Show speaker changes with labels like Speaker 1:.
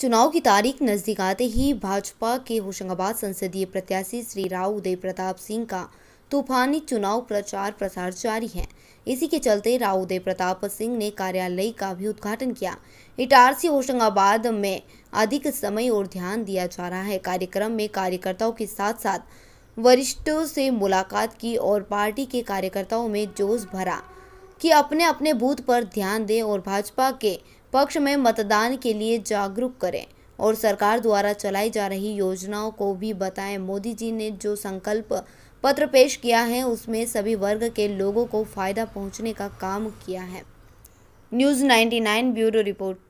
Speaker 1: चुनाव की तारीख नज़दीक आते ही भाजपा के होशंगाबाद संसदीय प्रत्याशी श्री राव उदय प्रताप सिंह का तूफानी चुनाव प्रचार प्रसार जारी है इसी के चलते राव उदय प्रताप सिंह ने कार्यालय का भी उद्घाटन किया इटारसी होशंगाबाद में अधिक समय और ध्यान दिया जा रहा है कार्यक्रम में कार्यकर्ताओं के साथ साथ वरिष्ठों से मुलाकात की और पार्टी के कार्यकर्ताओं में जोश भरा कि अपने अपने बूथ पर ध्यान दें और भाजपा के पक्ष में मतदान के लिए जागरूक करें और सरकार द्वारा चलाई जा रही योजनाओं को भी बताएं मोदी जी ने जो संकल्प पत्र पेश किया है उसमें सभी वर्ग के लोगों को फायदा पहुंचने का काम किया है न्यूज़ 99 ब्यूरो रिपोर्ट